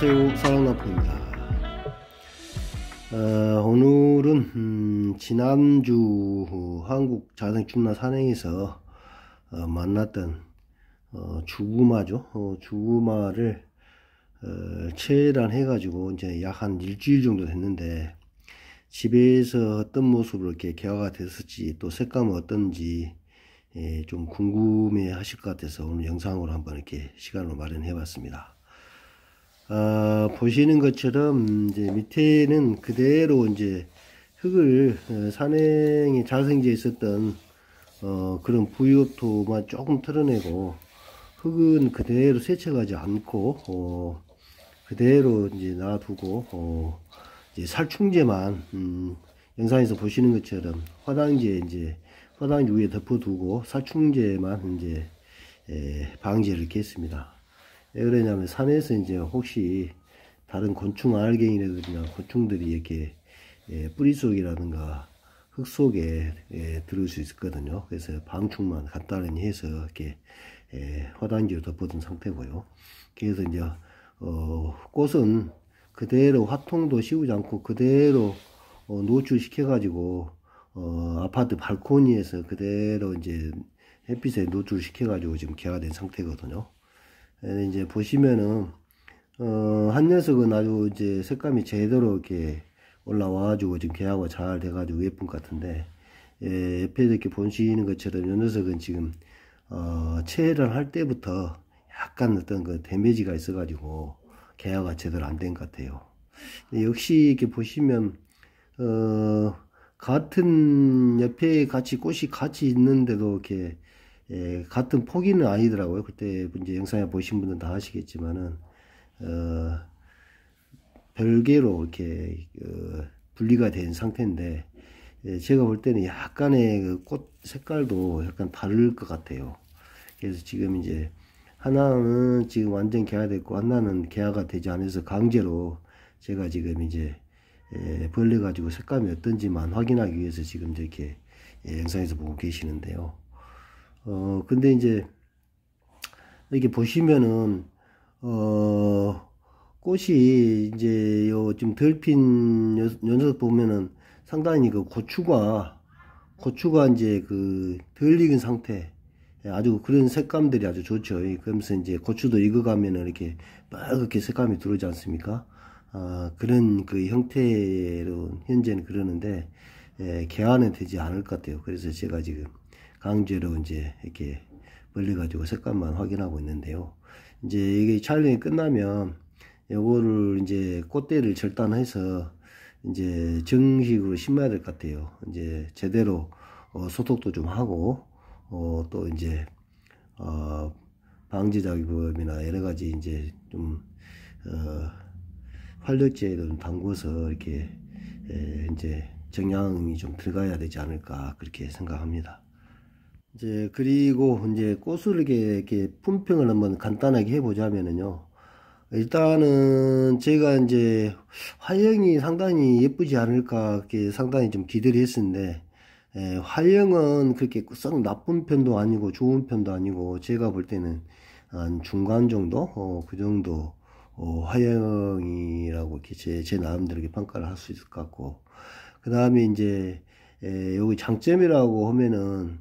안녕하세요 사랑나포입니다 어, 오늘은 음, 지난주 한국 자생축나 산행에서 어, 만났던 어, 주구마죠 어, 주구마를 어, 체란해 가지고 이제 약 한 일주일 정도 됐는데 집에서 어떤 모습으로 이렇게 개화가 됐을지 또 색감은 어떤지 예, 좀 궁금해 하실 것 같아서 오늘 영상으로 한번 이렇게 시간을 마련해 봤습니다 아, 보시는 것처럼 이제 밑에는 그대로 이제 흙을 어, 산행이 자생지에 있었던 어, 그런 부유업토만 조금 털어내고 흙은 그대로 세척하지 않고 어, 그대로 이제 놔두고 어, 이제 살충제만 음, 영상에서 보시는 것처럼 화당지에 이제 화당지 위에 덮어두고 살충제만 이제 예, 방지를 했습니다. 왜 그러냐면 산에서 이제 혹시 다른 곤충 알갱이라든가 곤충들이 이렇게 예, 뿌리 속이라든가 흙 속에 예, 들을 수 있거든요. 그래서 방충만 간단히 해서 이렇게 예, 화단지로 덮어둔 상태고요. 그래서 이제 어, 꽃은 그대로 화통도 씌우지 않고 그대로 어, 노출시켜 가지고 어, 아파트 발코니에서 그대로 이제 햇빛에 노출시켜 가지고 지금 개화된 상태거든요. 이제 보시면은 어, 한 녀석은 아주 이제 색감이 제대로 이렇게 올라와가지고 지금 개하고 잘 돼가지고 예쁜 것 같은데 예, 옆에 이렇게 보시는 것처럼 이 녀석은 지금 어, 체를 할 때부터 약간 어떤 그 데미지가 있어가지고 개화가 제대로 안 된 것 같아요. 역시 이렇게 보시면 어, 같은 옆에 같이 꽃이 같이 있는데도 이렇게 예, 같은 포기는 아니더라고요. 그때 이제 영상에 보신 분은 들다 아시겠지만은 어, 별개로 이렇게 어, 분리가 된 상태인데 예, 제가 볼 때는 약간의 그 꽃 색깔도 약간 다를 것 같아요. 그래서 지금 이제 하나는 지금 완전 개화됐고 하나는 개화가 되지 않아서 강제로 제가 지금 이제 예, 벌려 가지고 색감이 어떤지만 확인하기 위해서 지금 이렇게 예, 영상에서 보고 계시는데요. 어, 근데 이제, 이렇게 보시면은, 어, 꽃이 이제 요 좀덜핀 연석 보면은 상당히 그 고추가, 고추가 이제 그 덜 익은 상태, 예, 아주 그런 색감들이 아주 좋죠. 그러면서 이제 고추도 익어가면은 이렇게 빨갛게 색감이 들어오지 않습니까? 아, 그런 그 형태로 현재는 그러는데, 예, 개화는 되지 않을 것 같아요. 그래서 제가 지금 강제로 이제 이렇게 벌려 가지고 색감만 확인하고 있는데요 이제 이게 촬영이 끝나면 요거를 이제 꽃대를 절단해서 이제 정식으로 심어야 될 것 같아요 이제 제대로 어, 소독도 좀 하고 어, 또 이제 어, 방지 작업이나 여러 가지 이제 좀 어, 활력제를 담궈서 이렇게 에, 이제 정량이 좀 들어가야 되지 않을까 그렇게 생각합니다. 이제 그리고 이제 꽃을 이렇게 품평을 한번 간단하게 해보자면은요. 일단은 제가 이제 화형이 상당히 예쁘지 않을까 이렇게 상당히 좀 기대를 했었는데 예, 화형은 그렇게 썩 나쁜 편도 아니고 좋은 편도 아니고 제가 볼 때는 한 중간 정도 어, 그 정도 어, 화형이라고 이렇게 제, 제 나름대로 이렇게 평가를 할 수 있을 것 같고 그 다음에 이제 예, 여기 장점이라고 하면은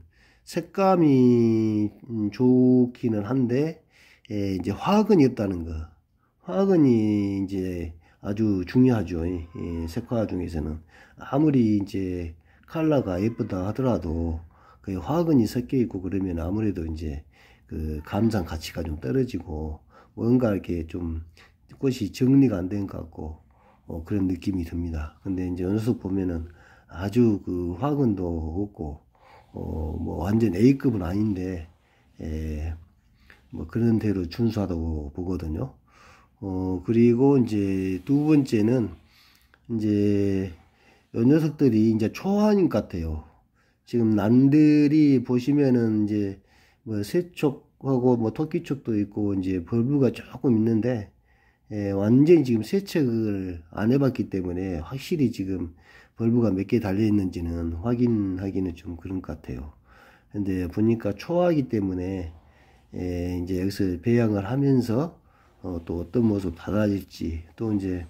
색감이 음, 좋기는 한데 예, 이제 화근이 없다는 거화학이 이제 아주 중요하죠 예, 색화 중에서는 아무리 이제 칼라가 예쁘다 하더라도 그화학이 섞여 있고 그러면 아무래도 이제 그 감상 가치가 좀 떨어지고 뭔가 이렇게 좀 꽃이 정리가 안 된 것 같고 어, 그런 느낌이 듭니다 근데 이제 연속 보면은 아주 그 화근도 없고 어, 뭐 완전 A급은 아닌데 예, 뭐 그런 대로 준수하다고 보거든요. 어, 그리고 이제 두 번째는 이제 요 녀석들이 이제 초화인 것 같아요. 지금 난들이 보시면은 이제 뭐 세척하고 뭐 토끼척도 있고 이제 벌브가 조금 있는데 예, 완전히 지금 세척을 안 해봤기 때문에 확실히 지금 벌브가 몇 개 달려있는지는 확인하기는 좀 그런 것 같아요. 근데 보니까 초하기 때문에 예, 이제 여기서 배양을 하면서 어, 또 어떤 모습 달라질지 또 이제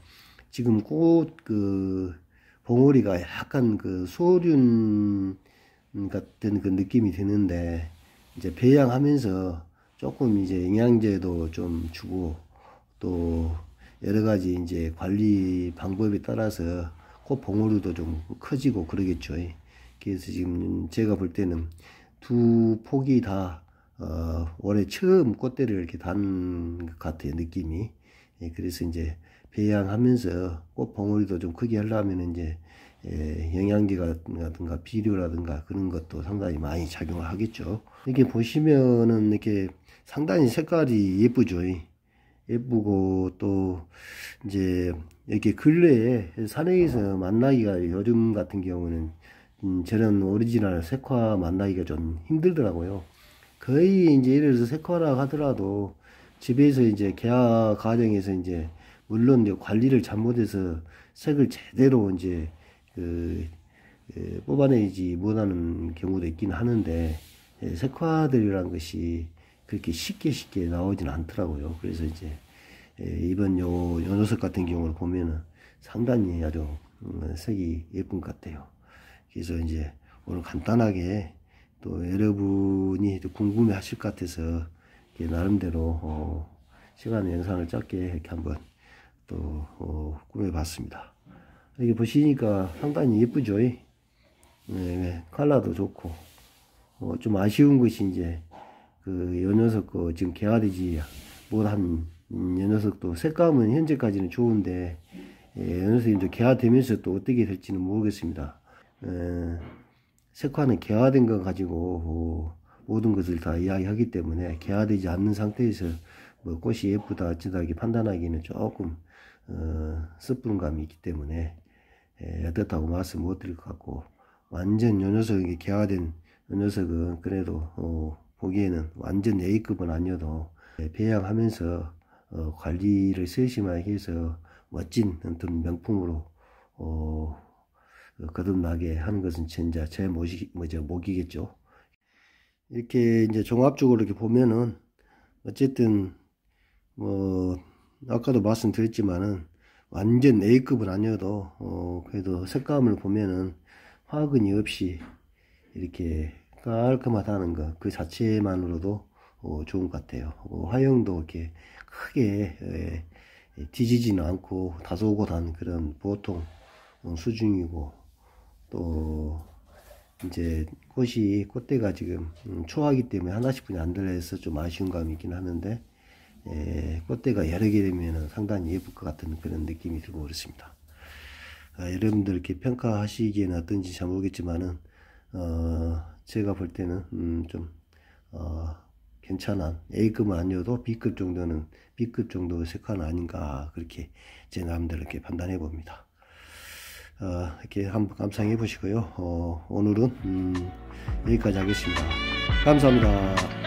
지금 꽃그 봉오리가 약간 그 소륜 같은 그 느낌이 드는데 이제 배양하면서 조금 이제 영양제도 좀 주고 또 여러 가지 이제 관리 방법에 따라서 코봉오리도좀 그 커지고 그러겠죠. 그래서 지금 제가 볼 때는 두 폭이 다 어, 올해 처음 꽃대를 이렇게 단 것 같아요, 느낌이. 예, 그래서 이제 배양하면서 꽃 봉오리도 좀 크게 하려면 이제 예, 영양제라든가 비료라든가 그런 것도 상당히 많이 작용을 하겠죠. 이렇게 보시면은 이렇게 상당히 색깔이 예쁘죠. 예쁘고 또 이제 이렇게 근래에 산에서 행 어. 만나기가 요즘 같은 경우는 음, 저런 오리지널 색화 만나기가 좀 힘들더라고요. 거의 이제 예를 들어서 색화라 하더라도 집에서 이제 개화 과정에서 이제 물론 이제 관리를 잘못해서 색을 제대로 이제 그, 그 뽑아내지 못하는 경우도 있긴 하는데 예, 색화들이란 것이 그렇게 쉽게 쉽게 나오진 않더라고요. 그래서 이제 예, 이번 요, 요 녀석 같은 경우를 보면은 상당히 아주 음, 색이 예쁜 것 같아요. 그래서 이제 오늘 간단하게 또 여러분이 궁금해 하실 것 같아서 나름대로 어 시간 영상을 짧게 이렇게 한번 또어 꾸며봤습니다. 이게 보시니까 상당히 예쁘죠? 네, 네, 컬러도 좋고 어좀 아쉬운 것이 이제 그 요 녀석 거 지금 개화되지 못한 음, 요 녀석도 색감은 현재까지는 좋은데 예, 요 녀석이 이제 개화되면서 또 어떻게 될지는 모르겠습니다. 에, 예, 색화는 개화된 것 가지고 어, 모든 것을 다 이야기하기 때문에 개화되지 않는 상태에서 뭐 꽃이 예쁘다 어쩌다 이렇게 판단하기는 조금 어, 섣부른 감이 있기 때문에 예, 어떻다고 말씀 못 드릴 것 같고 완전 요 녀석이 개화된 요 녀석은 그래도 어, 보기에는 완전 A급은 아니어도 예, 배양하면서 어, 관리를 세심하게 해서 멋진 어떤 명품으로 어, 거듭나게 하는 것은 진짜 제 모시, 뭐죠, 목이겠죠. 이렇게 이제 종합적으로 이렇게 보면은 어쨌든 뭐 아까도 말씀드렸지만은 완전 A급은 아니어도 어 그래도 색감을 보면은 화근이 없이 이렇게 깔끔하다는 것 그 자체만으로도 어 좋은 것 같아요. 어 화형도 이렇게 크게 예, 뒤지지는 않고 다소 오고 단 그런 보통 수중이고 또 이제 꽃이 꽃대가 지금 초하기 때문에 하나씩 분이 안들어서좀 아쉬운 감이 있긴 하는데 에, 예, 꽃대가 여러 개 되면 상당히 예쁠 것 같은 그런 느낌이 들고 그렇습니다. 아, 여러분들 이렇게 평가하시기에는 어떤지 잘 모르겠지만은 어, 제가 볼 때는 음, 좀 어, 괜찮은 a 급 아니어도 B급 정도는 B급 정도의 색깔 아닌가 그렇게 제마음 이렇게 판단해 봅니다. 어, 이렇게 한번 감상해 보시고요. 어, 오늘은 음, 여기까지 하겠습니다. 감사합니다.